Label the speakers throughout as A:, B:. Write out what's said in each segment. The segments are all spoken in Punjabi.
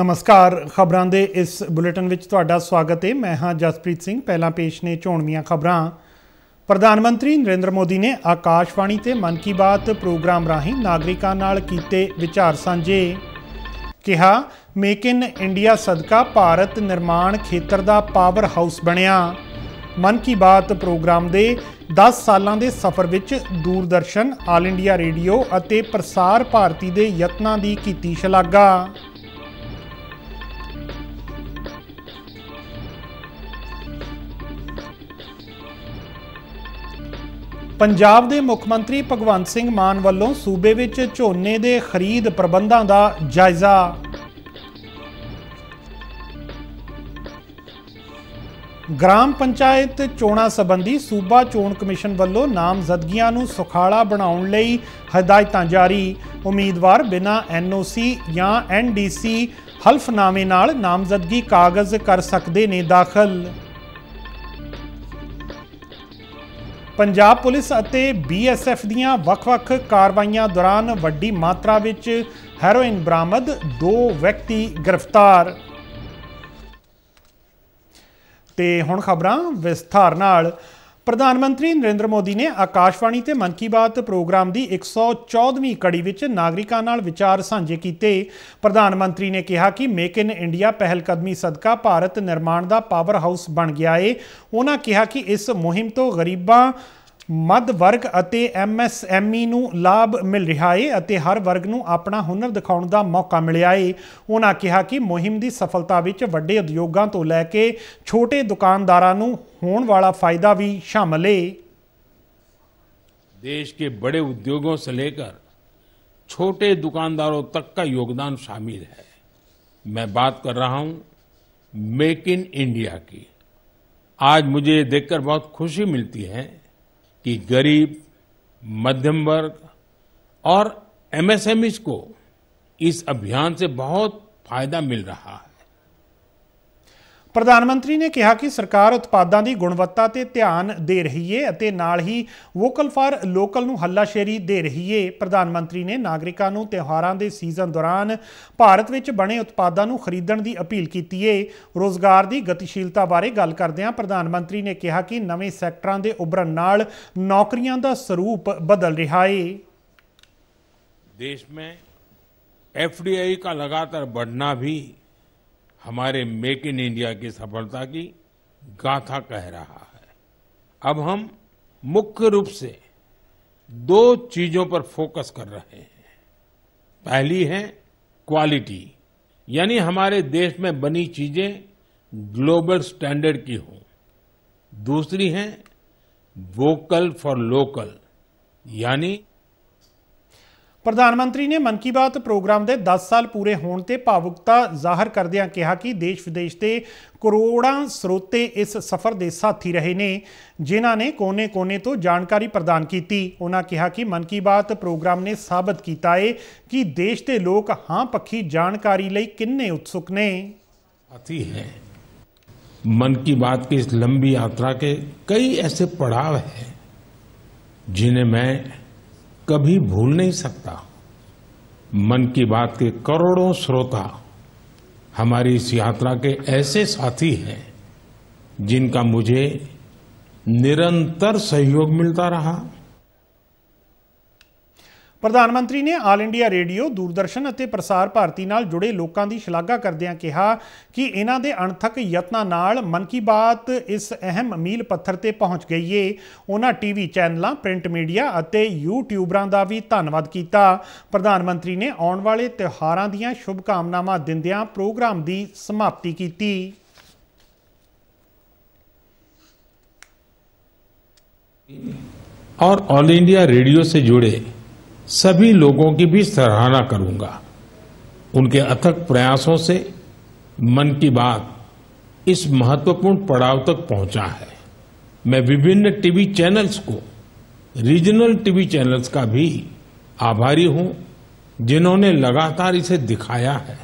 A: ਨਮਸਕਾਰ ਖਬਰਾਂ ਦੇ ਇਸ ਬੁਲੇਟਿਨ ਵਿੱਚ ਤੁਹਾਡਾ ਸਵਾਗਤ ਹੈ ਮੈਂ ਹਾਂ ਜਸਪ੍ਰੀਤ ਸਿੰਘ ਪਹਿਲਾਂ ਪੇਸ਼ ਨੇ ਝੋਣਵੀਆਂ ਖਬਰਾਂ ਪ੍ਰਧਾਨ ਮੰਤਰੀ ਨਰਿੰਦਰ ਮੋਦੀ ਨੇ ਆਕਾਸ਼ਵਾਣੀ ਤੇ ਮਨ ਕੀ ਬਾਤ ਪ੍ਰੋਗਰਾਮ ਰਾਹੀਂ ਨਾਗਰਿਕਾਂ ਨਾਲ ਕੀਤੇ ਵਿਚਾਰ ਸਾਂਝੇ ਕਿਹਾ ਮੇਕ ਇਨ ਇੰਡੀਆ ਸਦਕਾ ਭਾਰਤ ਨਿਰਮਾਣ ਖੇਤਰ ਦਾ ਪਾਵਰ ਹਾਊਸ ਬਣਿਆ ਮਨ ਕੀ ਬਾਤ ਪ੍ਰੋਗਰਾਮ ਦੇ 10 ਸਾਲਾਂ ਦੇ ਸਫ਼ਰ ਵਿੱਚ ਦੂਰਦਰਸ਼ਨ ਆਲ ਇੰਡੀਆ ਰੇਡੀਓ ਅਤੇ ਪ੍ਰਸਾਰ ਭਾਰਤੀ ਦੇ ਯਤਨਾਂ ਦੀ ਕੀਤੀ ਸ਼ਲਾਘਾ ਪੰਜਾਬ ਦੇ ਮੁੱਖ ਮੰਤਰੀ ਭਗਵੰਤ ਸਿੰਘ ਮਾਨ ਵੱਲੋਂ ਸੂਬੇ ਵਿੱਚ ਝੋਨੇ ਦੇ ਖਰੀਦ ਪ੍ਰਬੰਧਾਂ ਦਾ ਜਾਇਜ਼ਾ ਗ੍ਰਾਮ ਪੰਚਾਇਤ ਚੋਣਾਂ ਸੰਬੰਧੀ ਸੂਬਾ ਚੋਣ ਕਮਿਸ਼ਨ ਵੱਲੋਂ ਨਾਮਜ਼ਦਗੀਆਂ ਨੂੰ ਸੁਖਾਲਾ ਬਣਾਉਣ ਲਈ ਹਦਾਇਤਾਂ ਜਾਰੀ ਉਮੀਦਵਾਰ ਬਿਨਾਂ ਐਨਓਸੀ ਜਾਂ ਐਨਡੀਸੀ ਹਲਫਨਾਮੇ ਨਾਲ ਨਾਮਜ਼ਦਗੀ ਕਾਗਜ਼ ਕਰ ਸਕਦੇ ਨੇ ਦਾਖਲ ਪੰਜਾਬ ਪੁਲਿਸ ਅਤੇ ਬੀਐਸਐਫ ਦੀਆਂ ਵੱਖ-ਵੱਖ ਕਾਰਵਾਈਆਂ ਦੌਰਾਨ ਵੱਡੀ ਮਾਤਰਾ ਵਿੱਚ ਹੈਰੋਇਨ ਬਰਾਮਦ ਦੋ ਵਿਅਕਤੀ ਗ੍ਰਿਫਤਾਰ ਤੇ ਹੁਣ ਖਬਰਾਂ ਵਿਸਥਾਰ ਨਾਲ ਪ੍ਰਧਾਨ ਮੰਤਰੀ ਨਰਿੰਦਰ ਮੋਦੀ ਨੇ ਆਕਾਸ਼ਵਾਣੀ ਤੇ ਮਨ ਕੀ ਬਾਤ ਪ੍ਰੋਗਰਾਮ ਦੀ 114ਵੀਂ ਕੜੀ ਵਿੱਚ ਨਾਗਰਿਕਾਂ ਨਾਲ ਵਿਚਾਰ ਸਾਂਝੇ ਕੀਤੇ ਪ੍ਰਧਾਨ ਮੰਤਰੀ ਨੇ ਕਿਹਾ ਕਿ ਮੇਕ ਇਨ ਇੰਡੀਆ ਪਹਿਲ ਕਦਮੀ ਸਦਕਾ ਭਾਰਤ ਨਿਰਮਾਣ ਦਾ ਪਾਵਰ ਹਾਊਸ ਬਣ ਗਿਆ ਏ ਉਹਨਾਂ ਕਿਹਾ ਕਿ ਇਸ ਮੁਹਿੰਮ ਤੋਂ ਗਰੀਬਾਂ ਮੱਧ ਵਰਗ ਅਤੇ ਐਮਐਸਐਮਈ ਨੂੰ ਲਾਭ ਮਿਲ ਰਿਹਾ ਹੈ ਅਤੇ ਹਰ ਵਰਗ ਨੂੰ ਆਪਣਾ ਹੁਨਰ ਦਿਖਾਉਣ ਦਾ ਮੌਕਾ ਮਿਲਿਆ ਹੈ ਉਹਨਾਂ ਕਿਹਾ ਕਿ ਮੁਹਿੰਮ ਦੀ ਸਫਲਤਾ ਵਿੱਚ ਵੱਡੇ ਉਦਯੋਗਾਂ ਤੋਂ ਲੈ ਕੇ ਛੋਟੇ ਦੁਕਾਨਦਾਰਾਂ ਨੂੰ ਹੋਣ ਵਾਲਾ ਫਾਇਦਾ ਵੀ ਸ਼ਾਮਲ ਹੈ
B: ਦੇਸ਼ ਦੇ देश के ਸੇ उद्योगों ਛੋਟੇ लेकर ਤੱਕ ਦਾ ਯੋਗਦਾਨ ਸ਼ਾਮਿਲ ਹੈ ਮੈਂ ਬਾਤ ਕਰ ਰਹਾ ਹਾਂ ਮੇਕ ਇਨ ਇੰਡੀਆ इन ਅੱਜ ਮੈਨੂੰ ਇਹ ਦੇਖ ਕੇ ਬਹੁਤ ਖੁਸ਼ੀ ਮਿਲਦੀ ਹੈ कि गरीब मध्यम वर्ग और एमएसएमईज को इस अभियान से बहुत फायदा मिल रहा है
A: ਪ੍ਰਧਾਨ ਮੰਤਰੀ ਨੇ ਕਿਹਾ ਕਿ ਸਰਕਾਰ ਉਤਪਾਦਾਂ ਦੀ ਗੁਣਵੱਤਾ ਤੇ ਧਿਆਨ ਦੇ ਰਹੀ ਏ ਅਤੇ ਨਾਲ ਹੀ ਵੋਕਲ ਫਾਰ ਲੋਕਲ ਨੂੰ ਹੱਲਾਸ਼ੇਰੀ ਦੇ ਰਹੀ ਏ ਪ੍ਰਧਾਨ ਮੰਤਰੀ ਨੇ ਨਾਗਰਿਕਾਂ ਨੂੰ ਤਿਉਹਾਰਾਂ ਦੇ ਸੀਜ਼ਨ ਦੌਰਾਨ ਭਾਰਤ ਵਿੱਚ ਬਣੇ ਉਤਪਾਦਾਂ ਨੂੰ ਖਰੀਦਣ ਦੀ ਅਪੀਲ ਕੀਤੀ ਏ ਰੋਜ਼ਗਾਰ ਦੀ ਗਤੀਸ਼ੀਲਤਾ ਬਾਰੇ ਗੱਲ ਕਰਦਿਆਂ ਪ੍ਰਧਾਨ ਮੰਤਰੀ ਨੇ ਕਿਹਾ ਕਿ ਨਵੇਂ ਸੈਕਟਰਾਂ ਦੇ ਉਭਰਨ ਨਾਲ ਨੌਕਰੀਆਂ ਦਾ ਸਰੂਪ ਬਦਲ ਰਿਹਾ ਏ
B: ਦੇਸ਼ में FDI ਦਾ ਲਗਾਤਾਰ ਵਧਣਾ ਵੀ हमारे मेक इन इंडिया की सफलता की गाथा कह रहा है अब हम मुख्य रूप से दो चीजों पर फोकस कर रहे हैं पहली है क्वालिटी यानी हमारे देश में बनी चीजें ग्लोबल स्टैंडर्ड की हों दूसरी है वोकल फॉर लोकल यानी
A: ਪ੍ਰਧਾਨ ਮੰਤਰੀ ਨੇ ਮਨ ਕੀ ਬਾਤ ਪ੍ਰੋਗਰਾਮ ਦੇ 10 ਸਾਲ ਪੂਰੇ ਹੋਣ ਤੇ ਭਾਵੁਕਤਾ ਜ਼ਾਹਰ ਕਰਦਿਆਂ ਕਿਹਾ ਕਿ ਦੇਸ਼ ਵਿਦੇਸ਼ ਤੇ ਕਰੋੜਾਂ ਸਰੋਤੇ ਇਸ ਸਫ਼ਰ ਦੇ ਸਾਥੀ ਰਹੇ ਨੇ ਜਿਨ੍ਹਾਂ ਨੇ ਕੋਨੇ-ਕੋਨੇ ਤੋਂ ਜਾਣਕਾਰੀ ਪ੍ਰਦਾਨ ਕੀਤੀ ਉਹਨਾਂ ਕਿਹਾ ਕਿ ਮਨ ਕੀ ਬਾਤ ਪ੍ਰੋਗਰਾਮ ਨੇ ਸਾਬਤ ਕੀਤਾ ਹੈ ਕਿ ਦੇਸ਼ ਦੇ ਲੋਕ ਹਾਂ ਪੱਖੀ ਜਾਣਕਾਰੀ ਲਈ ਕਿੰਨੇ ਉਤਸੁਕ ਨੇ ਆਤੀ ਹੈ
B: ਮਨ ਕੀ ਬਾਤ की ਇਸ ਲੰਬੀ ਯਾਤਰਾ ਕੇ ਕਈ ਐਸੇ पड़ाव ਹੈ जिन्हें ਮੈਂ कभी भूल नहीं सकता मन की बात के करोड़ों श्रोता हमारी इस यात्रा के ऐसे साथी हैं जिनका मुझे निरंतर सहयोग मिलता रहा
A: ਪ੍ਰਧਾਨ ਮੰਤਰੀ ਨੇ ਆਲ ਇੰਡੀਆ ਰੇਡੀਓ ਦੂਰਦਰਸ਼ਨ ਅਤੇ ਪ੍ਰਸਾਰ ਭਾਰਤੀ ਨਾਲ ਜੁੜੇ ਲੋਕਾਂ ਦੀ ਸ਼ਲਾਘਾ ਕਰਦਿਆਂ ਕਿਹਾ ਕਿ ਇਹਨਾਂ ਦੇ ਅਣਥੱਕ ਯਤਨਾਂ ਨਾਲ ਮਨ ਕੀ ਬਾਤ ਇਸ ਅਹਿਮ ਮੀਲ ਪੱਥਰ ਤੇ ਪਹੁੰਚ ਗਈ ਏ ਉਹਨਾਂ ਟੀਵੀ ਚੈਨਲਾਂ ਪ੍ਰਿੰਟ ਮੀਡੀਆ ਅਤੇ ਯੂਟਿਊਬਰਾਂ ਦਾ ਵੀ ਧੰਨਵਾਦ ਕੀਤਾ ਪ੍ਰਧਾਨ ਮੰਤਰੀ ਨੇ ਆਉਣ ਵਾਲੇ ਤਿਉਹਾਰਾਂ ਦੀਆਂ ਸ਼ੁਭ ਕਾਮਨਾਵਾਂ ਦਿੰਦਿਆਂ ਪ੍ਰੋਗਰਾਮ ਦੀ ਸਮਾਪਤੀ ਕੀਤੀ
B: और ऑल इंडिया रेडियो से जुड़े सभी लोगों की भी सराहना करूंगा उनके अथक प्रयासों से मन की बात इस महत्वपूर्ण पड़ाव तक पहुंचा है मैं विभिन्न टीवी चैनल्स को रीजनल टीवी चैनल्स का भी आभारी हूं जिन्होंने लगातार इसे दिखाया है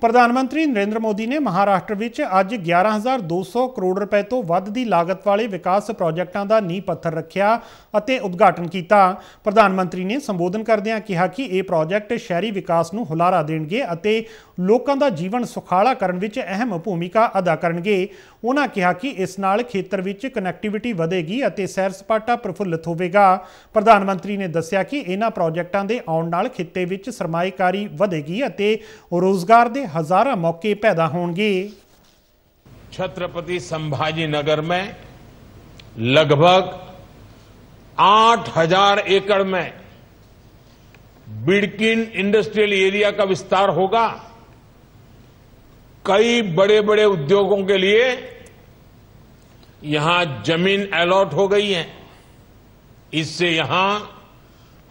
A: ਪ੍ਰਧਾਨ ਮੰਤਰੀ ਨਰਿੰਦਰ ਮੋਦੀ ਨੇ ਮਹਾਰਾਸ਼ਟਰ ਵਿੱਚ ਅੱਜ 11200 ਕਰੋੜ ਰੁਪਏ ਤੋਂ ਵੱਧ ਦੀ ਲਾਗਤ ਵਾਲੇ ਵਿਕਾਸ ਪ੍ਰੋਜੈਕਟਾਂ ਦਾ ਨੀਂਹ ਪੱਥਰ ਰੱਖਿਆ ਅਤੇ ਉਦਘਾਟਨ ਕੀਤਾ ਪ੍ਰਧਾਨ ਮੰਤਰੀ ਨੇ ਸੰਬੋਧਨ ਕਰਦਿਆਂ ਕਿਹਾ ਕਿ ਇਹ ਪ੍ਰੋਜੈਕਟ ਸ਼ਹਿਰੀ ਵਿਕਾਸ ਨੂੰ ਹੁਲਾਰਾ ਦੇਣਗੇ ਅਤੇ ਲੋਕਾਂ ਦਾ ਜੀਵਨ ਸੁਖਾਲਾ ਕਰਨ ਵਿੱਚ ਅਹਿਮ ਭੂਮਿਕਾ ਅਦਾ ਕਰਨਗੇ ਉਹਨਾਂ ਕਿਹਾ ਕਿ ਇਸ ਨਾਲ ਖੇਤਰ ਵਿੱਚ ਕਨੈਕਟੀਵਿਟੀ ਵਧੇਗੀ ਅਤੇ ਸੈਰ ਸਪਾਟਾ ਪ੍ਰਫੁੱਲਤ ਹੋਵੇਗਾ ਪ੍ਰਧਾਨ ਮੰਤਰੀ ਨੇ ਦੱਸਿਆ ਕਿ ਇਹਨਾਂ ਪ੍ਰੋਜੈਕਟਾਂ ਦੇ ਆਉਣ ਨਾਲ ਖਿੱਤੇ ਵਿੱਚ ਸਰਮਾਏਕਾਰੀ ਵਧੇਗੀ ਅਤੇ ਰੋਜ਼ਗਾਰ ਦੇ ਹਜ਼ਾਰਾਂ ਮੌਕੇ ਪੈਦਾ ਹੋਣਗੇ ਛਤਰਪਤੀ ਸੰਭਾਜੀ
B: ਨਗਰ ਮੈਂ ਲਗਭਗ 8000 ਏਕੜ ਮੈਂ बिड़किन इंडस्ट्रियल एरिया का विस्तार होगा कई बड़े बड़े उद्योगों के लिए यहां जमीन अलॉट हो गई है इससे यहां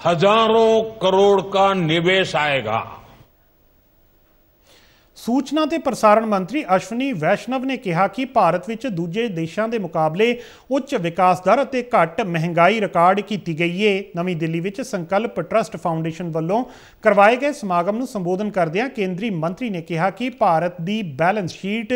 B: हजारों करोड़ का निवेश आएगा
A: ਸੂਚਨਾ ਤੇ ਪ੍ਰਸਾਰਣ ਮੰਤਰੀ ਅਸ਼ਵਨੀ ਵੈਸ਼ਨਵ ਨੇ ਕਿਹਾ ਕਿ ਭਾਰਤ ਵਿੱਚ ਦੂਜੇ ਦੇਸ਼ਾਂ ਦੇ ਮੁਕਾਬਲੇ ਉੱਚ ਵਿਕਾਸ ਦਰ ਅਤੇ ਘੱਟ ਮਹਿੰਗਾਈ ਰਿਕਾਰਡ ਕੀਤੀ ਗਈ ਹੈ ਨਵੀਂ ਦਿੱਲੀ ਵਿੱਚ ਸੰਕਲਪ ਟਰਸਟ ਫਾਊਂਡੇਸ਼ਨ ਵੱਲੋਂ ਕਰਵਾਏ ਗਏ ਸਮਾਗਮ ਨੂੰ ਸੰਬੋਧਨ ਕਰਦਿਆਂ ਕੇਂਦਰੀ ਮੰਤਰੀ ਨੇ ਕਿਹਾ ਕਿ ਭਾਰਤ ਦੀ ਬੈਲੈਂਸ ਸ਼ੀਟ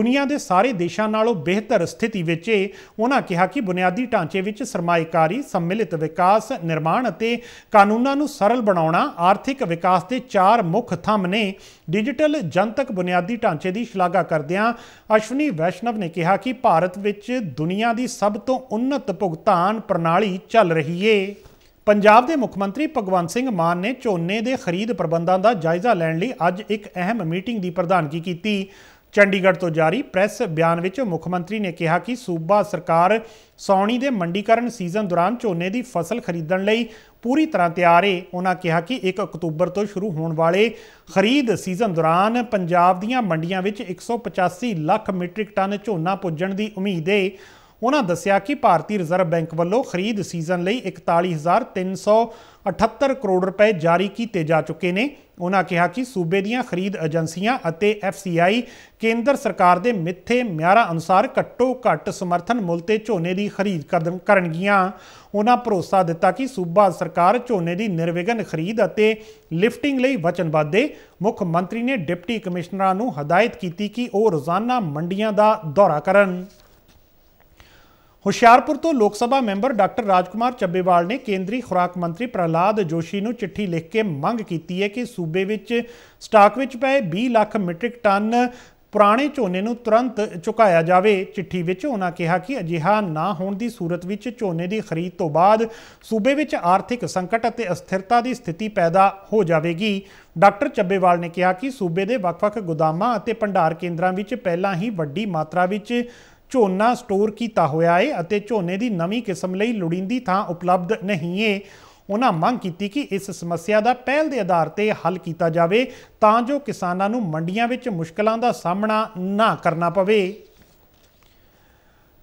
A: ਦੁਨੀਆ ਦੇ ਸਾਰੇ ਦੇਸ਼ਾਂ ਨਾਲੋਂ ਬਿਹਤਰ ਸਥਿਤੀ ਵਿੱਚ ਹੈ ਉਹਨਾਂ ਕਿਹਾ ਕਿ ਬੁਨਿਆਦੀ ਢਾਂਚੇ ਵਿੱਚ ਸਰਮਾਇਕਾਰੀ ਸੰਮਿਲਿਤ ਵਿਕਾਸ ਨਿਰਮਾਣ ਅਤੇ ਕਾਨੂੰਨਾਂ ਨੂੰ ਸਰਲ ਬਣਾਉਣਾ ਆਰਥਿਕ ਵਿਕਾਸ ਦੇ ਚਾਰ ਮੁੱਖ ਥੰਮ ਨੇ ਡਿਜੀਟਲ ਜਨਤਕ ਬੁਨਿਆਦੀ ਢਾਂਚੇ ਦੀ ਸ਼ਲਾਘਾ ਕਰਦਿਆਂ ਅਸ਼ਵਨੀ ਵੈਸ਼ਨਵ ਨੇ ਕਿਹਾ ਕਿ ਭਾਰਤ ਵਿੱਚ ਦੁਨੀਆ ਦੀ ਸਭ ਤੋਂ ਉੱਨਤ ਭੁਗਤਾਨ ਪ੍ਰਣਾਲੀ ਚੱਲ ਰਹੀ ਏ ਪੰਜਾਬ ਦੇ ਮੁੱਖ ਮੰਤਰੀ ਭਗਵੰਤ ਸਿੰਘ ਮਾਨ ਨੇ ਝੋਨੇ ਦੇ ਖਰੀਦ ਪ੍ਰਬੰਧਾਂ ਦਾ ਜਾਇਜ਼ਾ ਲੈਣ ਲਈ ਅੱਜ ਇੱਕ ਅਹਿਮ ਮੀਟਿੰਗ ਦੀ ਪ੍ਰਧਾਨਗੀ ਕੀਤੀ ਚੰਡੀਗੜ੍ਹ ਤੋਂ ਜਾਰੀ ਪ੍ਰੈਸ ਬਿਆਨ ਵਿੱਚ ਮੁੱਖ ਮੰਤਰੀ ਨੇ ਕਿਹਾ ਕਿ ਸੂਬਾ ਸਰਕਾਰ ਸੌਣੀ ਦੇ ਮੰਡੀਕਰਨ ਸੀਜ਼ਨ ਦੌਰਾਨ ਝੋਨੇ ਦੀ ਫਸਲ ਖਰੀਦਣ ਲਈ ਪੂਰੀ ਤਰ੍ਹਾਂ ਤਿਆਰ ਹੈ ਉਹਨਾਂ ਕਿਹਾ ਕਿ 1 ਅਕਤੂਬਰ ਤੋਂ ਸ਼ੁਰੂ ਹੋਣ ਵਾਲੇ ਖਰੀਦ ਸੀਜ਼ਨ ਦੌਰਾਨ ਪੰਜਾਬ ਦੀਆਂ ਮੰਡੀਆਂ ਵਿੱਚ 185 ਲੱਖ ਮੀਟ੍ਰਿਕ ਟਨ ਝੋਨਾ ਪੁੱਜਣ ਦੀ ਉਮੀਦ ਹੈ ਉਹਨਾਂ ਦੱਸਿਆ ਕਿ ਭਾਰਤੀ ਰਿਜ਼ਰਵ ਬੈਂਕ ਵੱਲੋਂ ਖਰੀਦ ਸੀਜ਼ਨ ਲਈ 41378 ਕਰੋੜ ਰੁਪਏ ਜਾਰੀ ਕੀਤੇ ਜਾ ਚੁੱਕੇ ਨੇ ਉਹਨਾਂ ਕਿਹਾ ਕਿ ਸੂਬੇ ਦੀਆਂ ਖਰੀਦ ਏਜੰਸੀਆਂ ਅਤੇ ਐਫਸੀਆਈ ਕੇਂਦਰ ਸਰਕਾਰ ਦੇ ਮਿੱਥੇ ਮਿਆਰਾਂ ਅਨੁਸਾਰ ਘੱਟੋ ਘੱਟ ਸਮਰਥਨ ਮੁੱਲ ਤੇ ਝੋਨੇ ਦੀ ਖਰੀਦ ਕਰਨਗੀਆਂ ਉਹਨਾਂ ਭਰੋਸਾ ਦਿੱਤਾ ਕਿ ਸੂਬਾ ਸਰਕਾਰ ਝੋਨੇ ਦੀ ਨਿਰਵਿਘਨ ਖਰੀਦ ਅਤੇ ਲਿਫਟਿੰਗ ਲਈ ਵਚਨਬੱਧ ਹੈ ਮੁੱਖ ਮੰਤਰੀ ਨੇ ਡਿਪਟੀ ਕਮਿਸ਼ਨਰਾਂ ਨੂੰ ਹਦਾਇਤ ਕੀਤੀ ਕਿ ਉਹ ਰੋਜ਼ਾਨਾ ਮੰਡੀਆਂ ਦਾ ਦੌਰਾ ਕਰਨ ਹੁਸ਼ਿਆਰਪੁਰ ਤੋਂ ਲੋਕ ਸਭਾ ਮੈਂਬਰ ਡਾਕਟਰ ਰਾਜਕੁਮਾਰ ਚੱਬੇਵਾਲ ਨੇ ਕੇਂਦਰੀ ਖੁਰਾਕ ਮੰਤਰੀ ਪ੍ਰਹਲਾਦ ਜੋਸ਼ੀ ਨੂੰ ਚਿੱਠੀ ਲਿਖ ਕੇ ਮੰਗ ਕੀਤੀ ਹੈ ਕਿ ਸੂਬੇ ਵਿੱਚ ਸਟਾਕ ਵਿੱਚ ਪਏ 20 ਲੱਖ ਮੀਟ੍ਰਿਕ ਟਨ ਪੁਰਾਣੇ ਝੋਨੇ ਨੂੰ ਤੁਰੰਤ ਚੁਕਾਇਆ ਜਾਵੇ ਚਿੱਠੀ ਵਿੱਚ ਉਹਨਾਂ ਕਿਹਾ ਕਿ ਅਜਿਹਾ ਨਾ ਹੋਣ ਦੀ ਸੂਰਤ ਵਿੱਚ ਝੋਨੇ ਦੀ ਖਰੀਦ ਤੋਂ ਬਾਅਦ ਸੂਬੇ ਵਿੱਚ ਆਰਥਿਕ ਸੰਕਟ ਅਤੇ ਅਸਥਿਰਤਾ ਦੀ ਸਥਿਤੀ ਪੈਦਾ ਹੋ ਜਾਵੇਗੀ ਡਾਕਟਰ ਚੱਬੇਵਾਲ ਨੇ ਕਿਹਾ ਕਿ ਸੂਬੇ ਦੇ ਵੱਖ-ਵੱਖ ਗੋਦਾਮਾਂ ਅਤੇ ਭੰਡਾਰ ਕੇਂਦਰਾਂ ਵਿੱਚ ਪਹਿਲਾਂ ਹੀ ਵੱਡੀ ਮਾਤਰਾ ਵਿੱਚ ਝੋਨਾ ਸਟੋਰ ਕੀਤਾ ਹੋਇਆ ਹੈ ਅਤੇ ਝੋਨੇ ਦੀ ਨਵੀਂ ਕਿਸਮ ਲਈ ਲੋੜੀਂਦੀ ਥਾਂ ਉਪਲਬਧ ਨਹੀਂ ਹੈ ਉਹਨਾਂ ਮੰਗ ਕੀਤੀ ਕਿ ਇਸ ਸਮੱਸਿਆ ਦਾ ਪਹਿਲ ਦੇ ਆਧਾਰ ਤੇ ਹੱਲ ਕੀਤਾ ਜਾਵੇ ਤਾਂ ਜੋ ਕਿਸਾਨਾਂ ਨੂੰ ਮੰਡੀਆਂ ਵਿੱਚ ਮੁਸ਼ਕਲਾਂ ਦਾ ਸਾਹਮਣਾ ਨਾ ਕਰਨਾ ਪਵੇ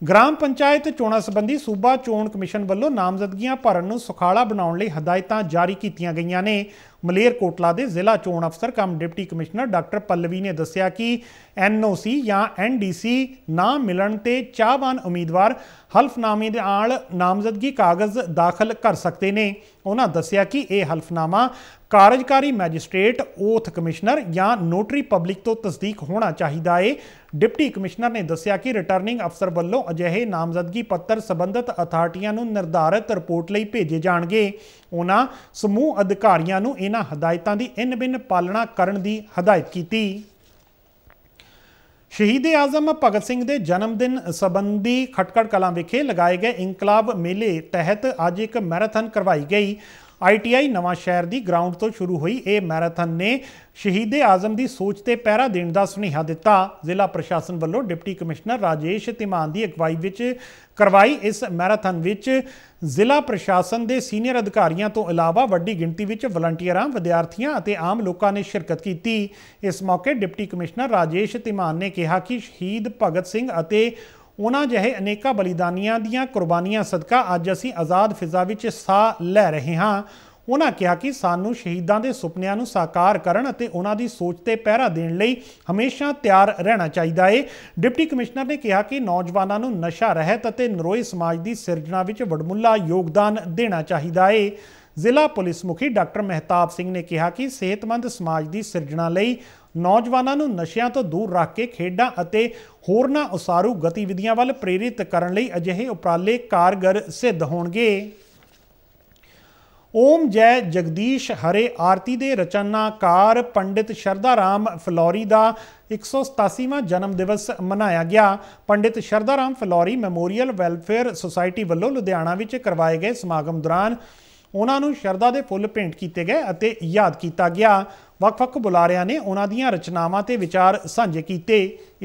A: ਗ੍ਰਾਮ ਪੰਚਾਇਤ ਚੋਣਾਂ ਸੰਬੰਧੀ ਸੂਬਾ ਚੋਣ ਕਮਿਸ਼ਨ ਵੱਲੋਂ ਨਾਮਜ਼ਦਗੀਆਂ ਭਰਨ ਨੂੰ ਸੁਖਾਲਾ ਬਣਾਉਣ ਲਈ ਹਦਾਇਤਾਂ ਜਾਰੀ ਕੀਤੀਆਂ ਗਈਆਂ ਨੇ ਮਲੇਰ ਕੋਟਲਾ ਦੇ ਜ਼ਿਲ੍ਹਾ ਚੋਣ ਅਫਸਰ cum deputy commissioner doctor Pallavi ਨੇ ਦੱਸਿਆ ਕਿ ਐਨਓਸੀ ਜਾਂ ਐਨਡੀਸੀ ਨਾ ਮਿਲਣ ਤੇ ਚਾਹਵਾਨ ਉਮੀਦਵਾਰ ਹਲਫਨਾਮੇ ਦੇ ਆਲ ਨਾਮਜ਼ਦਗੀ ਕਾਗਜ਼ ਦਾਖਲ ਕਰ ਸਕਦੇ ਨੇ ਉਹਨਾਂ ਦੱਸਿਆ ਕਿ ਇਹ ਹਲਫਨਾਮਾ ਕਾਰਜਕਾਰੀ ਮੈਜਿਸਟ੍ਰੇਟ ਓਥ ਕਮਿਸ਼ਨਰ ਜਾਂ ਨੋਟਰੀ ਪਬਲਿਕ ਤੋਂ ਤਸਦੀਕ ਹੋਣਾ ਚਾਹੀਦਾ ਏ ਡਿਪਟੀ ਕਮਿਸ਼ਨਰ ਨੇ ਦੱਸਿਆ ਕਿ ਰਿਟਰਨਿੰਗ ਅਫਸਰ ਵੱਲੋਂ ਅਜਿਹੇ ਨਾਮਜ਼ਦਗੀ ਪੱਤਰ ਸਬੰਧਤ ਅਥਾਰਟੀਆਂ ਨੂੰ ਨਿਰਧਾਰਤ ਰਿਪੋਰਟ ਲਈ ਭੇਜੇ ਜਾਣਗੇ ਉਹਨਾਂ ਸਮੂਹ ਅਧਿਕਾਰੀਆਂ ਨੂੰ ਇਹਨਾਂ ਹਦਾਇਤਾਂ ਦੀ ਇਨ ਬਿਨ ਪਾਲਣਾ ਕਰਨ ਦੀ ਹਦਾਇਤ ਕੀਤੀ ਸ਼ਹੀਦ ਆਜ਼ਮ ਭਗਤ ਸਿੰਘ ਦੇ ਜਨਮ ਦਿਨ ਸੰਬੰਧੀ ਖਟਕੜ ਕਲਾਂ ਵਿਖੇ ਲਗਾਏ ਗਏ ਇਨਕਲਾਬ ਮੇਲੇ ਤਹਿਤ ਅੱਜ ਇੱਕ ਮੈਰਾਥਨ ਕਰਵਾਈ ਗਈ ਆਈਟੀਆਈ ਨਵਾਂ ਸ਼ਹਿਰ ਦੀ ਗਰਾਊਂਡ ਤੋਂ ਸ਼ੁਰੂ ਹੋਈ ਇਹ ਮੈਰਾਥਨ ਨੇ ਸ਼ਹੀਦੇ ਆਜ਼ਮ ਦੀ ਸੋਚ ਤੇ ਪਹਿਰਾ ਦੇਣ ਦਾ ਸੁਨੇਹਾ ਦਿੱਤਾ ਜ਼ਿਲ੍ਹਾ ਪ੍ਰਸ਼ਾਸਨ ਵੱਲੋਂ ਡਿਪਟੀ ਕਮਿਸ਼ਨਰ ਰਾਜੇਸ਼ ਧਿਮਾਨ ਦੀ ਅਗਵਾਈ ਵਿੱਚ ਕਰਵਾਈ ਇਸ ਮੈਰਾਥਨ ਵਿੱਚ ਜ਼ਿਲ੍ਹਾ ਪ੍ਰਸ਼ਾਸਨ ਦੇ ਸੀਨੀਅਰ ਅਧਿਕਾਰੀਆਂ ਤੋਂ ਇਲਾਵਾ ਵੱਡੀ ਗਿਣਤੀ ਵਿੱਚ ਵਲੰਟੀਅਰਾਂ ਵਿਦਿਆਰਥੀਆਂ ਅਤੇ ਆਮ ਲੋਕਾਂ ਨੇ ਸ਼ਿਰਕਤ ਕੀਤੀ ਇਸ ਮੌਕੇ ਡਿਪਟੀ ਕਮਿਸ਼ਨਰ ਰਾਜੇਸ਼ ਧਿਮਾਨ ਨੇ ਕਿਹਾ ਕਿ ਸ਼ਹੀਦ ਭਗਤ ਸਿੰਘ ਅਤੇ ਉਹਨਾਂ ਜਿਹੇ ਅਨੇਕਾਂ ਬਲੀਦਾਨੀਆਂ ਦੀਆਂ ਕੁਰਬਾਨੀਆਂ ਸਦਕਾ ਅੱਜ ਅਸੀਂ ਆਜ਼ਾਦ ਫਿਜ਼ਾ ਵਿੱਚ ਸਾਹ ਲੈ ਰਹੇ ਹਾਂ ਉਹਨਾਂ ਕਿਹਾ ਕਿ ਸਾਨੂੰ ਸ਼ਹੀਦਾਂ ਦੇ ਸੁਪਨਿਆਂ ਨੂੰ ਸਾਕਾਰ ਕਰਨ ਅਤੇ ਉਹਨਾਂ ਦੀ ਸੋਚ ਤੇ ਪਹਿਰਾ ਦੇਣ ਲਈ ਹਮੇਸ਼ਾ ਤਿਆਰ ਰਹਿਣਾ ਚਾਹੀਦਾ ਹੈ ਡਿਪਟੀ ਕਮਿਸ਼ਨਰ ਨੇ ਕਿਹਾ ਕਿ ਨੌਜਵਾਨਾਂ ਨੂੰ ਨਸ਼ਾ ਰਹਿਤ ਅਤੇ ਨਰੋਈ ਸਮਾਜ ਦੀ ਸਿਰਜਣਾ ਵਿੱਚ ਵਡਮੁੱਲਾ ਯੋਗਦਾਨ ਦੇਣਾ ਚਾਹੀਦਾ ਹੈ ਜ਼ਿਲ੍ਹਾ ਪੁਲਿਸ ਮੁਖੀ ਡਾਕਟਰ ਮਹਿਤਾਬ ਸਿੰਘ ਨੇ ਕਿਹਾ ਕਿ ਸਿਹਤਮੰਦ ਸਮਾਜ ਦੀ ਸਿਰਜਣਾ ਲਈ ਨੌਜਵਾਨਾਂ ਨੂੰ ਨਸ਼ਿਆਂ ਤੋਂ ਦੂਰ ਰੱਖ ਕੇ ਖੇਡਾਂ ਅਤੇ ਹੋਰਨਾਂ ਉਸਾਰੂ ਗਤੀਵਿਧੀਆਂ ਵੱਲ ਪ੍ਰੇਰਿਤ ਕਰਨ ਲਈ ਅਜਿਹੇ ਉਪਰਾਲੇ ਕਾਰਗਰ ਸਿੱਧ ਹੋਣਗੇ ਓਮ ਜੈ ਜਗਦੀਸ਼ ਹਰੇ ਆਰਤੀ ਦੇ ਰਚਨਾਕਾਰ ਪੰਡਿਤ ਰਾਮ ਫਲੋਰੀ ਦਾ 187ਵਾਂ ਜਨਮ ਦਿਵਸ ਮਨਾਇਆ ਗਿਆ Pandit Ram Phillauri memorial welfare society Ludhiana ਲੁਧਿਆਣਾ ਵਿੱਚ ਕਰਵਾਏ ਗਏ ਸਮਾਗਮ ਦੌਰਾਨ ਉਹਨਾਂ ਨੂੰ ਸ਼ਰਦਾ ਦੇ ਫੁੱਲ ਭੇਂਟ ਕੀਤੇ ਗਏ ਅਤੇ ਯਾਦ ਕੀਤਾ ਗਿਆ ਵੱਖ-ਵੱਖ ਬੁਲਾਰਿਆਂ ਨੇ ਉਹਨਾਂ ਦੀਆਂ ਰਚਨਾਵਾਂ ਤੇ ਵਿਚਾਰ ਸਾਂਝੇ ਕੀਤੇ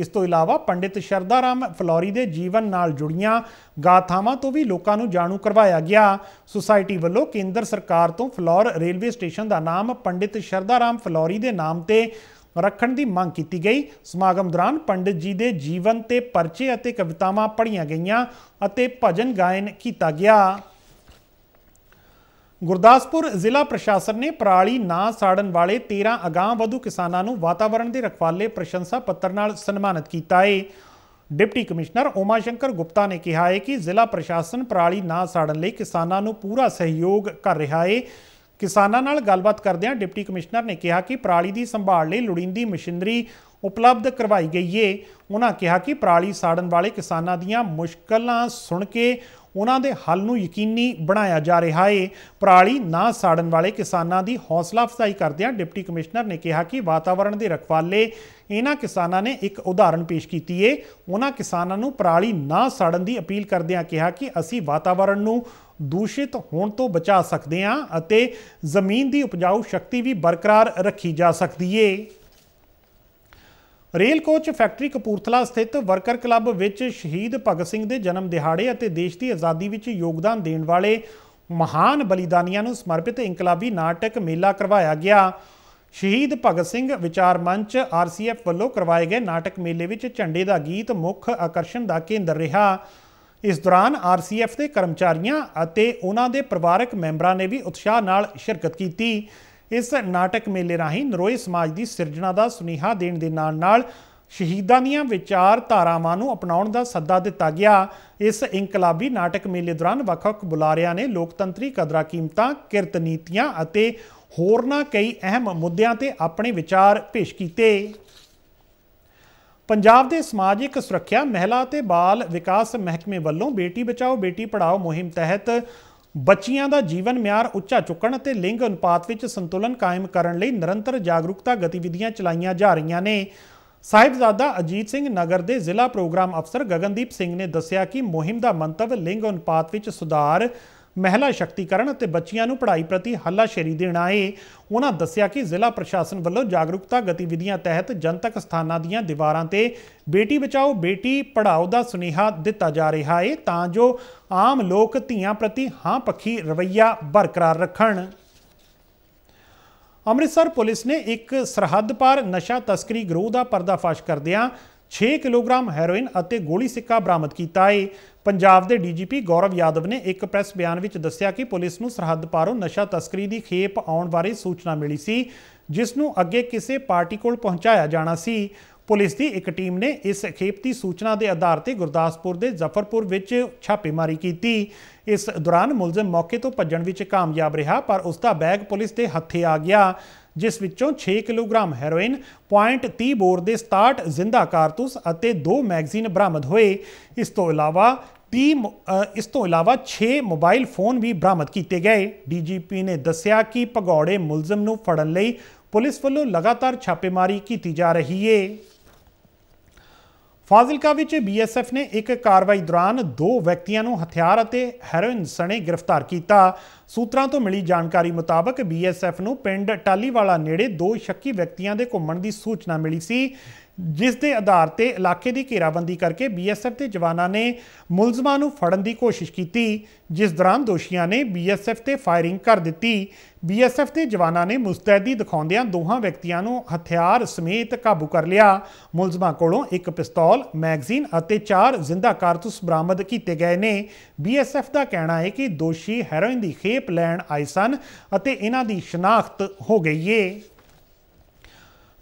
A: ਇਸ ਤੋਂ ਇਲਾਵਾ ਪੰਡਿਤ ਸ਼ਰਦਾ ਰਾਮ ਫਲੋਰੀ ਦੇ ਜੀਵਨ ਨਾਲ ਜੁੜੀਆਂ ਗਾਥਾਵਾਂ ਤੋਂ ਵੀ ਲੋਕਾਂ ਨੂੰ ਜਾਣੂ ਕਰਵਾਇਆ ਗਿਆ ਸੁਸਾਇਟੀ ਵੱਲੋਂ ਕੇਂਦਰ ਸਰਕਾਰ ਤੋਂ ਫਲੋਰ ਰੇਲਵੇ ਸਟੇਸ਼ਨ ਦਾ ਨਾਮ ਪੰਡਿਤ ਸ਼ਰਦਾ ਰਾਮ ਫਲੋਰੀ ਦੇ ਨਾਮ ਤੇ ਰੱਖਣ ਦੀ ਮੰਗ ਕੀਤੀ ਗਈ ਸਮਾਗਮ ਦੌਰਾਨ ਪੰਡਿਤ ਜੀ ਦੇ ਜੀਵਨ ਤੇ ਪਰਚੇ ਅਤੇ ਕਵਿਤਾਵਾਂ ਪੜ੍ਹੀਆਂ ਗਈਆਂ ਅਤੇ ਭਜਨ ਗਾਇਨ ਕੀਤਾ ਗਿਆ ਗੁਰਦਾਸਪੁਰ ਜ਼ਿਲ੍ਹਾ ਪ੍ਰਸ਼ਾਸਨ ਨੇ ਪਰਾਲੀ ਨਾ ਸਾੜਨ ਵਾਲੇ 13 ਅਗਾਹ ਵਧੂ ਕਿਸਾਨਾਂ ਨੂੰ ਵਾਤਾਵਰਣ ਦੇ ਰਖਵਾਲੇ ਪ੍ਰਸ਼ੰਸਾ ਪੱਤਰ ਨਾਲ ਸਨਮਾਨਿਤ ਕੀਤਾ ਹੈ ਡਿਪਟੀ ਕਮਿਸ਼ਨਰ ਓਮਾ ਸ਼ੰਕਰ ਗੁਪਤਾ ਨੇ ਕਿਹਾ ਹੈ ਕਿ ਜ਼ਿਲ੍ਹਾ ਪ੍ਰਸ਼ਾਸਨ ਪਰਾਲੀ ਨਾ ਸਾੜਨ ਲਈ ਕਿਸਾਨਾਂ ਨੂੰ ਪੂਰਾ ਸਹਿਯੋਗ ਕਰ ਰਿਹਾ ਹੈ ਕਿਸਾਨਾਂ ਨਾਲ ਗੱਲਬਾਤ ਕਰਦਿਆਂ ਡਿਪਟੀ ਕਮਿਸ਼ਨਰ ਨੇ ਕਿਹਾ ਕਿ ਪਰਾਲੀ ਦੀ ਸੰਭਾਲ ਲਈ ਲੋੜੀਂਦੀ ਮਸ਼ੀਨਰੀ ਉਪਲਬਧ ਕਰਵਾਈ ਗਈ ਏ ਉਹਨਾਂ ਕਿਹਾ ਕਿ ਪਰਾਲੀ ਸਾੜਨ ਵਾਲੇ ਕਿਸਾਨਾਂ ਦੀਆਂ ਮੁਸ਼ਕਲਾਂ ਸੁਣ ਕੇ ਉਹਨਾਂ ਦੇ ਹੱਲ ਨੂੰ ਯਕੀਨੀ ਬਣਾਇਆ ਜਾ ਰਿਹਾ ਏ ਪਰਾਲੀ ਨਾ ਸਾੜਨ ਵਾਲੇ ਕਿਸਾਨਾਂ ਦੀ ਹੌਸਲਾ ਅਫਜ਼ਾਈ ਕਰਦਿਆਂ ਡਿਪਟੀ ਕਮਿਸ਼ਨਰ ਨੇ ਕਿਹਾ ਕਿ ਵਾਤਾਵਰਣ ਦੇ ਰਖਵਾਲੇ ਇਹਨਾਂ ਕਿਸਾਨਾਂ ਨੇ ਇੱਕ ਉਦਾਹਰਣ ਪੇਸ਼ ਕੀਤੀ ਏ ਉਹਨਾਂ ਕਿਸਾਨਾਂ ਨੂੰ ਪਰਾਲੀ ਨਾ ਸਾੜਨ ਦੀ ਅਪੀਲ ਕਰਦਿਆਂ ਕਿਹਾ ਕਿ ਅਸੀਂ ਵਾਤਾਵਰਣ ਨੂੰ ਦੂਸ਼ਿਤ ਹੋਣ ਤੋਂ ਬਚਾ ਸਕਦੇ ਹਾਂ ਅਤੇ ਜ਼ਮੀਨ ਦੀ ਉਪਜਾਊ ਸ਼ਕਤੀ ਵੀ ਬਰਕਰਾਰ ਰੱਖੀ ਜਾ ਸਕਦੀ ਏ ਰੇਲ ਕੋਚ ਫੈਕਟਰੀ ਕਪੂਰਥਲਾ ਸਥਿਤ ਵਰਕਰ ਕਲੱਬ ਵਿੱਚ ਸ਼ਹੀਦ ਭਗਤ ਸਿੰਘ ਦੇ ਜਨਮ ਦਿਹਾੜੇ ਅਤੇ ਦੇਸ਼ ਦੀ ਆਜ਼ਾਦੀ ਵਿੱਚ ਯੋਗਦਾਨ ਦੇਣ ਵਾਲੇ ਮਹਾਨ ਬਲੀਦਾਨੀਆਂ ਨੂੰ ਸਮਰਪਿਤ ਇਨਕਲਾਬੀ ਨਾਟਕ ਮੇਲਾ ਕਰਵਾਇਆ ਗਿਆ ਸ਼ਹੀਦ ਭਗਤ ਸਿੰਘ ਵਿਚਾਰ ਮੰਚ ਆਰਸੀਐਫ ਵੱਲੋਂ ਕਰਵਾਏ ਗਏ ਨਾਟਕ ਮੇਲੇ ਵਿੱਚ ਝੰਡੇ ਦਾ ਗੀਤ ਮੁੱਖ ਆਕਰਸ਼ਣ ਦਾ ਕੇਂਦਰ ਰਿਹਾ ਇਸ ਦੌਰਾਨ ਆਰਸੀਐਫ ਦੇ ਕਰਮਚਾਰੀਆਂ ਅਤੇ ਉਹਨਾਂ ਦੇ ਪਰਿਵਾਰਕ ਮੈਂਬਰਾਂ ਨੇ ਵੀ ਉਤਸ਼ਾਹ ਨਾਲ ਸ਼ਿਰਕਤ ਕੀਤੀ ਇਸ ਨਾਟਕ ਮੇਲੇ ਰਾਹੀਂ ਨਰੋਏ ਸਮਾਜ ਦੀ ਸਿਰਜਣਾ ਦਾ ਸੁਨੇਹਾ ਦੇਣ ਦੇ ਨਾਲ-ਨਾਲ ਸ਼ਹੀਦਾਂ ਦੀਆਂ ਵਿਚਾਰਧਾਰਾਵਾਂ ਨੂੰ ਅਪਣਾਉਣ ਦਾ ਸੱਦਾ ਦਿੱਤਾ ਗਿਆ ਇਸ ਇਨਕਲਾਬੀ ਨਾਟਕ ਮੇਲੇ ਦੌਰਾਨ ਵੱਖ-ਵੱਖ ਬੁਲਾਰਿਆਂ ਨੇ ਲੋਕਤੰਤਰੀ ਕਦਰਾਂ ਕੀਮਤਾਂ ਕਿਰਤ ਨੀਤੀਆਂ ਅਤੇ ਹੋਰਨਾਂ ਕਈ ਅਹਿਮ ਮੁੱਦਿਆਂ ਤੇ ਆਪਣੇ ਵਿਚਾਰ ਪੇਸ਼ ਕੀਤੇ ਪੰਜਾਬ ਦੇ ਸਮਾਜਿਕ ਸੁਰੱਖਿਆ ਮਹਿਲਾ ਤੇ ਬਾਲ ਵਿਕਾਸ ਮਹਿਕਮੇ ਵੱਲੋਂ ਬੇਟੀ ਬਚਾਓ ਬੇਟੀ ਪੜਾਓ ਮੁਹਿੰਮ ਤਹਿਤ ਬੱਚੀਆਂ ਦਾ ਜੀਵਨ ਮਿਆਰ ਉੱਚਾ ਚੁੱਕਣ ਅਤੇ ਲਿੰਗ ਅਨੁਪਾਤ ਵਿੱਚ ਸੰਤੁਲਨ ਕਾਇਮ ਕਰਨ ਲਈ ਨਿਰੰਤਰ ਜਾਗਰੂਕਤਾ ਗਤੀਵਿਧੀਆਂ ਚਲਾਈਆਂ ਜਾ ਰਹੀਆਂ ਨੇ ਸਾਹਿਬਜ਼ਾਦਾ ਅਜੀਤ ਸਿੰਘ ਨਗਰ ਦੇ ਜ਼ਿਲ੍ਹਾ ਪ੍ਰੋਗਰਾਮ ਅਫਸਰ ਗਗਨਦੀਪ ਸਿੰਘ ਨੇ ਦੱਸਿਆ ਕਿ ਮੁਹਿੰਮ ਦਾ ਮੰਤਵ ਲਿੰਗ ਅਨੁਪਾਤ ਵਿੱਚ ਸੁਧਾਰ ਮਹਿਲਾ ਸ਼ਕਤੀਕਰਨ ਅਤੇ ਬੱਚੀਆਂ ਨੂੰ ਪੜ੍ਹਾਈ ਪ੍ਰਤੀ ਹੱਲਾਸ਼ੇਰੀ ਦੇਣਾ ਹੈ ਉਹਨਾਂ ਦੱਸਿਆ ਕਿ ਜ਼ਿਲ੍ਹਾ ਪ੍ਰਸ਼ਾਸਨ ਵੱਲੋਂ ਜਾਗਰੂਕਤਾ ਗਤੀਵਿਧੀਆਂ ਤਹਿਤ ਜਨਤਕ ਸਥਾਨਾਂ ਦੀਆਂ ਦੀਵਾਰਾਂ ਤੇ ਬੇਟੀ ਬਚਾਓ ਬੇਟੀ ਪੜ੍ਹਾਓ ਦਾ ਸੁਨੇਹਾ ਦਿੱਤਾ ਜਾ ਰਿਹਾ ਹੈ ਤਾਂ ਜੋ ਆਮ ਲੋਕ ਧੀਆਂ ਪ੍ਰਤੀ ਹਾਂ ਪੱਖੀ ਰਵਈਆ ਬਰਕਰਾਰ ਰੱਖਣ ਅੰਮ੍ਰਿਤਸਰ ਪੁਲਿਸ ਨੇ ਇੱਕ ਸਰਹੱਦ ਪਾਰ ਨਸ਼ਾ ਤਸਕਰੀ ਗਰੋਹ ਦਾ ਪਰਦਾਫਾਸ਼ ਕਰਦਿਆਂ 6 ਕਿਲੋਗ੍ਰਾਮ ਹੈਰੋਇਨ ਅਤੇ ਗੋਲੀ ਸਿੱਕਾ ਬਰਾਮਦ ਕੀਤਾ ਹੈ ਪੰਜਾਬ ਦੇ ਡੀਜੀਪੀ ਗੌਰਵ ਯਾਦਵ ਨੇ ਇੱਕ ਪ੍ਰੈਸ ਬਿਆਨ ਵਿੱਚ ਦੱਸਿਆ ਕਿ ਪੁਲਿਸ ਨੂੰ ਸਰਹੱਦ ਪਾਰੋਂ ਨਸ਼ਾ ਤਸਕਰੀ ਦੀ ਖੇਪ ਆਉਣ ਬਾਰੇ ਸੂਚਨਾ ਮਿਲੀ ਸੀ ਜਿਸ ਨੂੰ ਅੱਗੇ ਕਿਸੇ ਪਾਰਟੀ ਕੋਲ ਪਹੁੰਚਾਇਆ ਜਾਣਾ ਸੀ ਪੁਲਿਸ ਦੀ ਇੱਕ ਟੀਮ ਨੇ ਇਸ ਖੇਪ ਦੀ ਸੂਚਨਾ ਦੇ ਆਧਾਰ ਤੇ ਗੁਰਦਾਸਪੁਰ ਦੇ ਜ਼ਫਰਪੁਰ ਵਿੱਚ ਛਾਪੇਮਾਰੀ ਕੀਤੀ ਇਸ ਦੌਰਾਨ ਮੁਲਜ਼ਮ ਮੌਕੇ ਤੋਂ ਭੱਜਣ ਵਿੱਚ ਕਾਮਯਾਬ ਰਿਹਾ ਪਰ ਉਸ ਦਾ ਬੈਗ ਪੁਲਿਸ ਦੇ ਹੱਥੇ ਆ ਗਿਆ ਜਿਸ ਵਿੱਚੋਂ 6 ਕਿਲੋਗ੍ਰਾਮ ਹੈਰੋਇਨ 0.30 ਬੋਰ ਦੇ 67 ਜ਼ਿੰਦਾ ਕਾਰਤੂਸ ਅਤੇ 2 ਮੈਗਜ਼ੀਨ ਬਰਾਮਦ ਹੋਏ ਇਸ ਤੋਂ ਇਲਾਵਾ 30 ਇਸ ਤੋਂ ਇਲਾਵਾ 6 ਮੋਬਾਈਲ ਫੋਨ ਵੀ ਬਰਾਮਦ ਕੀਤੇ ਗਏ ਡੀਜੀਪੀ ਨੇ ਦੱਸਿਆ ਕਿ ਭਗੌੜੇ ਮੁਲਜ਼ਮ ਨੂੰ ਫੜਨ ਲਈ ਪੁਲਿਸ ਵੱਲੋਂ ਲਗਾਤਾਰ ਛਾਪੇਮਾਰੀ ਕੀਤੀ ਜਾ ਰਹੀ ਹੈ ਫਾਜ਼ਿਲਕਾ ਵਿੱਚ ਬੀਐਸਐਫ ਨੇ ਇੱਕ ਕਾਰਵਾਈ ਦੌਰਾਨ ਦੋ ਵਿਅਕਤੀਆਂ ਨੂੰ ਹਥਿਆਰ ਅਤੇ ਹੈਰੋਇਨ ਸਣੇ ਗ੍ਰਿਫਤਾਰ ਕੀਤਾ ਸੂਤਰਾਂ ਤੋਂ ਮਿਲੀ ਜਾਣਕਾਰੀ ਮੁਤਾਬਕ ਬੀਐਸਐਫ ਨੂੰ ਪਿੰਡ ਟਾਲੀਵਾਲਾ ਨੇੜੇ ਦੋ ਸ਼ੱਕੀ ਵਿਅਕਤੀਆਂ ਦੇ ਘੁੰਮਣ ਦੀ ਸੂਚਨਾ ਮਿਲੀ ਸੀ ਜਿਸ ਦੇ ਆਧਾਰ ਤੇ ਇਲਾਕੇ ਦੀ ਘੇਰਾਬੰਦੀ ਕਰਕੇ ਬੀਐਸਐਫ ਦੇ ਜਵਾਨਾਂ ਨੇ ਮੁਲਜ਼ਮਾਂ ਨੂੰ ਫੜਨ ਦੀ ਕੋਸ਼ਿਸ਼ ਕੀਤੀ ਜਿਸ ਦੌਰਾਨ ਦੋਸ਼ੀਆਂ ਨੇ ਬੀਐਸਐਫ ਤੇ ਫਾਇਰਿੰਗ ਕਰ ਦਿੱਤੀ ਬੀਐਸਐਫ ਦੇ ਜਵਾਨਾਂ ਨੇ ਮੁਸਤੈਦੀ ਦਿਖਾਉਂਦਿਆਂ ਦੋਹਾਂ ਵਿਅਕਤੀਆਂ ਨੂੰ ਹਥਿਆਰ ਸਮੇਤ ਕਾਬੂ ਕਰ ਲਿਆ ਮੁਲਜ਼ਮਾਂ ਕੋਲੋਂ ਇੱਕ ਪਿਸਤੌਲ ਮੈਗਜ਼ੀਨ ਅਤੇ ਚਾਰ ਜ਼ਿੰਦਾ ਕਾਰਤੂਸ ਬਰਾਮਦ ਕੀਤੇ ਗਏ ਨੇ ਬੀਐਸਐਫ ਦਾ ਕਹਿਣਾ ਹੈ ਕਿ ਦੋਸ਼ੀ ਹੈਰੋਇਨ ਦੀ ਖੇਪ ਲੈਣ ਆਏ ਸਨ ਅਤੇ ਇਹਨਾਂ ਦੀ ਸ਼ਨਾਖਤ ਹੋ ਗਈ ਏ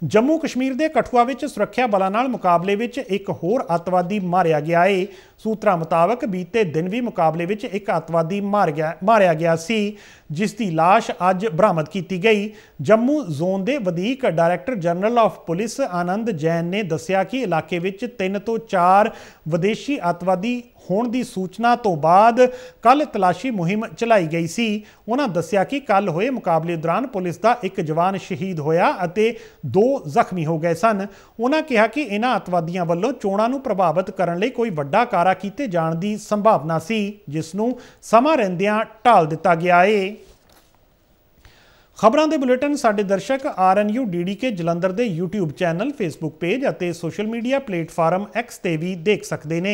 A: ਜੰਮੂ ਕਸ਼ਮੀਰ ਦੇ ਕਠੂਆ ਵਿੱਚ ਸੁਰੱਖਿਆ ਬਲਾਂ ਨਾਲ ਮੁਕਾਬਲੇ ਵਿੱਚ ਇੱਕ ਹੋਰ ਅਤਵਾਦੀ ਮਾਰਿਆ ਗਿਆ ਏ ਸੂਤਰਾਂ ਮੁਤਾਬਕ ਬੀਤੇ ਦਿਨ ਵੀ ਮੁਕਾਬਲੇ ਵਿੱਚ ਇੱਕ ਅਤਵਾਦੀ ਮਾਰ ਗਿਆ ਮਾਰਿਆ ਗਿਆ ਸੀ ਜਿਸ ਦੀ লাশ ਅੱਜ ਬਰਾਮਦ ਕੀਤੀ ਗਈ ਜੰਮੂ ਜ਼ੋਨ ਦੇ ਵਧੀਕ director general of police Anand Jain ਨੇ ਦੱਸਿਆ ਕਿ ਇਲਾਕੇ ਵਿੱਚ 3 ਤੋਂ 4 ਵਿਦੇਸ਼ੀ ਅਤਵਾਦੀ ਹੋਣ ਦੀ ਸੂਚਨਾ ਤੋਂ ਬਾਅਦ ਕੱਲ ਤਲਾਸ਼ੀ ਮੁਹਿੰਮ ਚਲਾਈ ਗਈ ਸੀ ਉਹਨਾਂ ਦੱਸਿਆ ਕਿ ਕੱਲ ਹੋਏ ਮੁਕਾਬਲੇ ਦੌਰਾਨ ਪੁਲਿਸ ਦਾ ਇੱਕ ਜਵਾਨ ਸ਼ਹੀਦ ਹੋਇਆ ਅਤੇ ਦੋ ਜ਼ਖਮੀ ਹੋ ਗਏ ਸਨ ਉਹਨਾਂ ਕਿਹਾ ਕਿ ਇਹਨਾਂ ਅਤਵਾਦੀਆਂ ਵੱਲੋਂ ਚੋਣਾਂ ਨੂੰ ਪ੍ਰਭਾਵਿਤ ਕਰਨ ਲਈ ਕੋਈ ਵੱਡਾ ਕਾਰਾ ਕੀਤੇ ਜਾਣ ਦੀ ਸੰਭਾਵਨਾ ਸੀ ਜਿਸ ਨੂੰ ਸਮਾਂ ਰਹਿੰਦਿਆਂ ਢਾਲ ਦਿੱਤਾ ਗਿਆ ਏ ਖਬਰਾਂ ਦੇ ਬੁਲੇਟਿਨ ਸਾਡੇ ਦਰਸ਼ਕ RNU DDK ਜਲੰਧਰ ਦੇ YouTube ਚੈਨਲ Facebook ਪੇਜ ਅਤੇ ਸੋਸ਼ਲ ਮੀਡੀਆ ਪਲੇਟਫਾਰਮ X ਤੇ ਵੀ ਦੇਖ ਸਕਦੇ ਨੇ